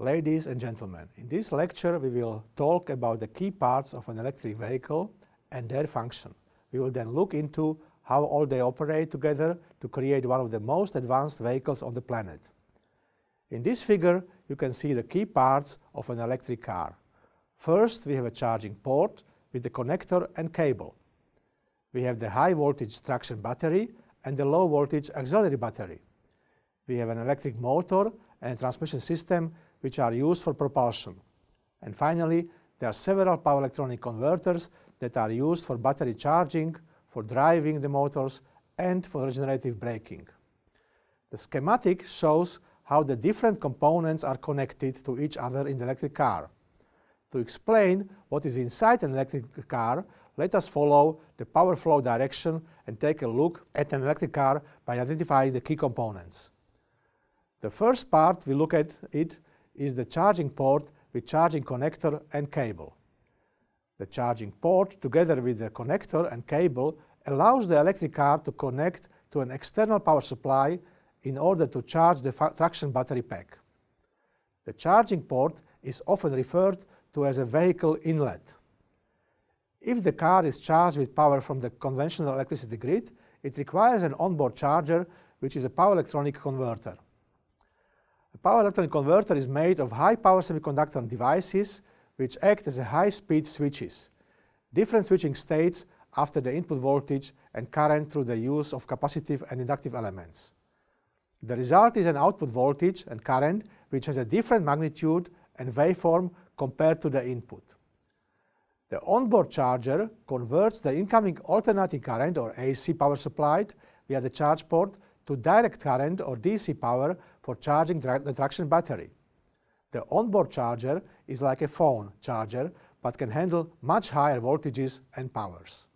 Ladies and gentlemen, in this lecture we will talk about the key parts of an electric vehicle and their function. We will then look into how all they operate together to create one of the most advanced vehicles on the planet. In this figure you can see the key parts of an electric car. First we have a charging port with the connector and cable. We have the high voltage traction battery and the low voltage auxiliary battery. We have an electric motor and a transmission system which are used for propulsion. And finally, there are several power electronic converters that are used for battery charging, for driving the motors, and for regenerative braking. The schematic shows how the different components are connected to each other in the electric car. To explain what is inside an electric car, let us follow the power flow direction and take a look at an electric car by identifying the key components. The first part we look at it is the charging port with charging connector and cable. The charging port, together with the connector and cable, allows the electric car to connect to an external power supply in order to charge the traction battery pack. The charging port is often referred to as a vehicle inlet. If the car is charged with power from the conventional electricity grid, it requires an onboard charger, which is a power electronic converter power electronic converter is made of high-power semiconductor devices which act as high-speed switches. Different switching states after the input voltage and current through the use of capacitive and inductive elements. The result is an output voltage and current which has a different magnitude and waveform compared to the input. The onboard charger converts the incoming alternating current or AC power supplied via the charge port to direct current or DC power for charging the traction battery. The onboard charger is like a phone charger, but can handle much higher voltages and powers.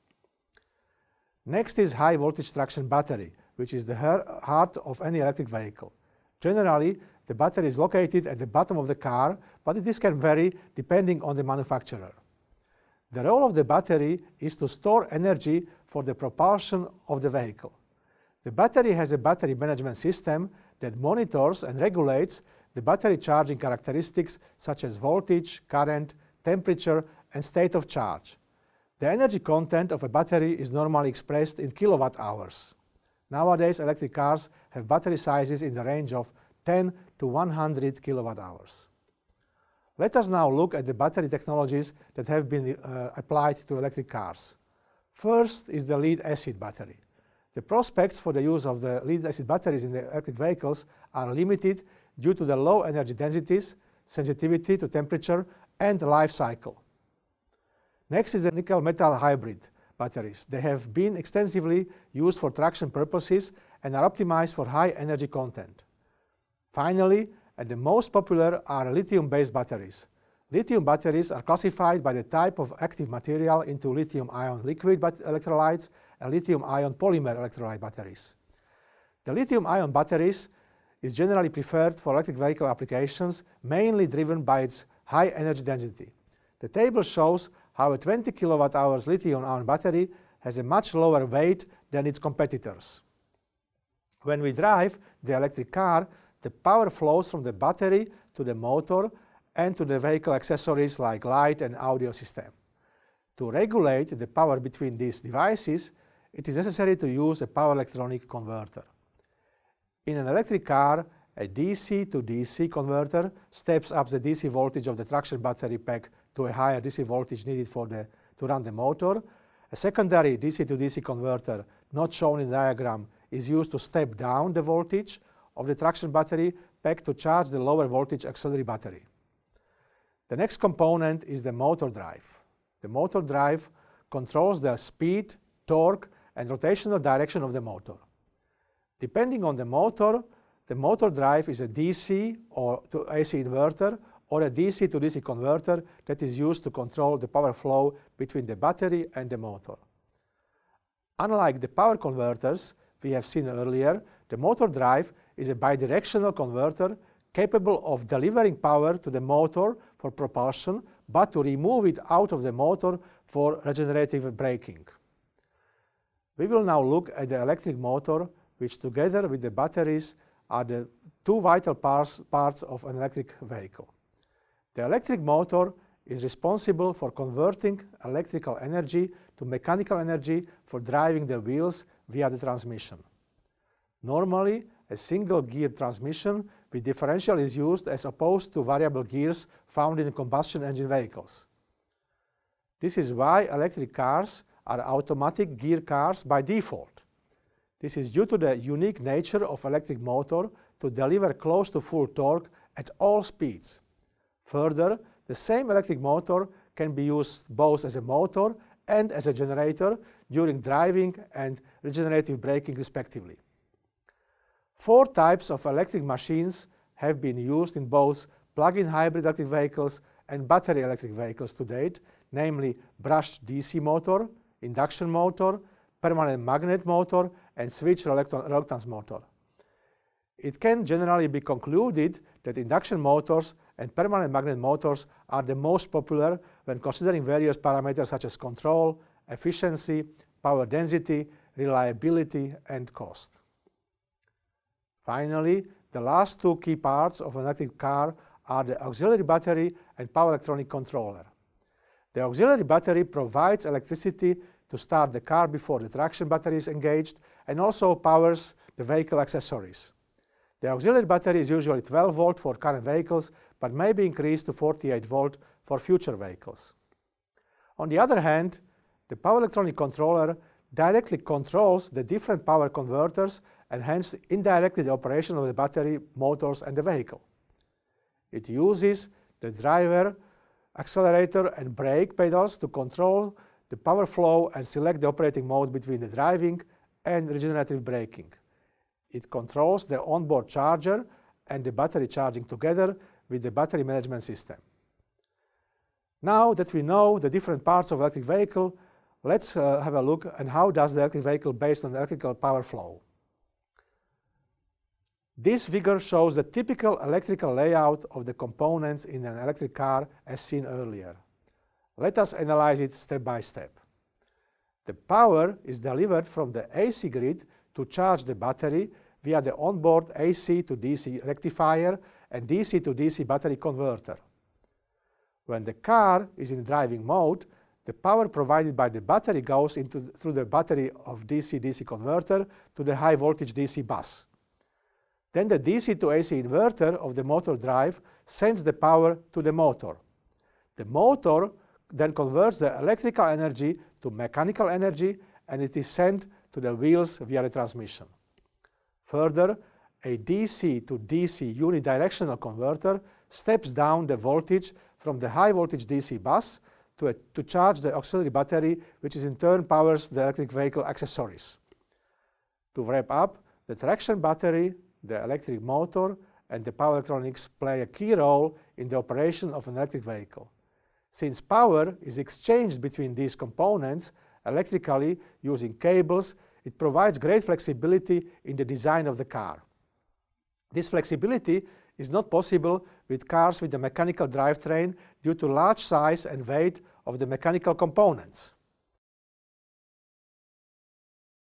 Next is high voltage traction battery, which is the heart of any electric vehicle. Generally, the battery is located at the bottom of the car, but this can vary depending on the manufacturer. The role of the battery is to store energy for the propulsion of the vehicle. The battery has a battery management system that monitors and regulates the battery charging characteristics such as voltage, current, temperature, and state of charge. The energy content of a battery is normally expressed in kilowatt hours. Nowadays, electric cars have battery sizes in the range of 10 to 100 kilowatt hours. Let us now look at the battery technologies that have been uh, applied to electric cars. First is the lead acid battery. The prospects for the use of the lead-acid batteries in the electric vehicles are limited due to the low energy densities, sensitivity to temperature, and life cycle. Next is the nickel-metal hybrid batteries. They have been extensively used for traction purposes and are optimized for high energy content. Finally, and the most popular are lithium-based batteries. Lithium batteries are classified by the type of active material into lithium-ion liquid electrolytes lithium-ion polymer electrolyte batteries. The lithium-ion batteries is generally preferred for electric vehicle applications, mainly driven by its high energy density. The table shows how a 20 kWh lithium-ion battery has a much lower weight than its competitors. When we drive the electric car, the power flows from the battery to the motor and to the vehicle accessories like light and audio system. To regulate the power between these devices, it is necessary to use a power electronic converter. In an electric car, a DC to DC converter steps up the DC voltage of the traction battery pack to a higher DC voltage needed for the, to run the motor. A secondary DC to DC converter, not shown in the diagram, is used to step down the voltage of the traction battery pack to charge the lower voltage auxiliary battery. The next component is the motor drive. The motor drive controls the speed, torque, and rotational direction of the motor. Depending on the motor, the motor drive is a DC or to AC inverter or a DC to DC converter that is used to control the power flow between the battery and the motor. Unlike the power converters we have seen earlier, the motor drive is a bidirectional converter capable of delivering power to the motor for propulsion, but to remove it out of the motor for regenerative braking. We will now look at the electric motor, which together with the batteries are the two vital parts, parts of an electric vehicle. The electric motor is responsible for converting electrical energy to mechanical energy for driving the wheels via the transmission. Normally, a single gear transmission with differential is used as opposed to variable gears found in combustion engine vehicles. This is why electric cars are automatic gear cars by default. This is due to the unique nature of electric motor to deliver close to full torque at all speeds. Further, the same electric motor can be used both as a motor and as a generator during driving and regenerative braking respectively. Four types of electric machines have been used in both plug-in hybrid electric vehicles and battery electric vehicles to date, namely brushed DC motor, induction motor, permanent magnet motor, and switch reluctance motor. It can generally be concluded that induction motors and permanent magnet motors are the most popular when considering various parameters such as control, efficiency, power density, reliability, and cost. Finally, the last two key parts of an electric car are the auxiliary battery and power electronic controller. The auxiliary battery provides electricity to start the car before the traction battery is engaged and also powers the vehicle accessories. The auxiliary battery is usually 12 volt for current vehicles, but may be increased to 48 volt for future vehicles. On the other hand, the power electronic controller directly controls the different power converters and hence indirectly the operation of the battery, motors and the vehicle. It uses the driver accelerator and brake pedals to control the power flow and select the operating mode between the driving and regenerative braking. It controls the onboard charger and the battery charging together with the battery management system. Now that we know the different parts of electric vehicle, let's uh, have a look and how does the electric vehicle based on electrical power flow. This figure shows the typical electrical layout of the components in an electric car as seen earlier. Let us analyze it step by step. The power is delivered from the AC grid to charge the battery via the onboard AC to DC rectifier and DC to DC battery converter. When the car is in driving mode, the power provided by the battery goes into, through the battery of DC-DC converter to the high voltage DC bus. Then the DC to AC inverter of the motor drive sends the power to the motor. The motor then converts the electrical energy to mechanical energy and it is sent to the wheels via the transmission. Further, a DC to DC unidirectional converter steps down the voltage from the high voltage DC bus to, a, to charge the auxiliary battery, which is in turn powers the electric vehicle accessories. To wrap up, the traction battery the electric motor and the power electronics play a key role in the operation of an electric vehicle. Since power is exchanged between these components electrically using cables, it provides great flexibility in the design of the car. This flexibility is not possible with cars with a mechanical drivetrain due to large size and weight of the mechanical components.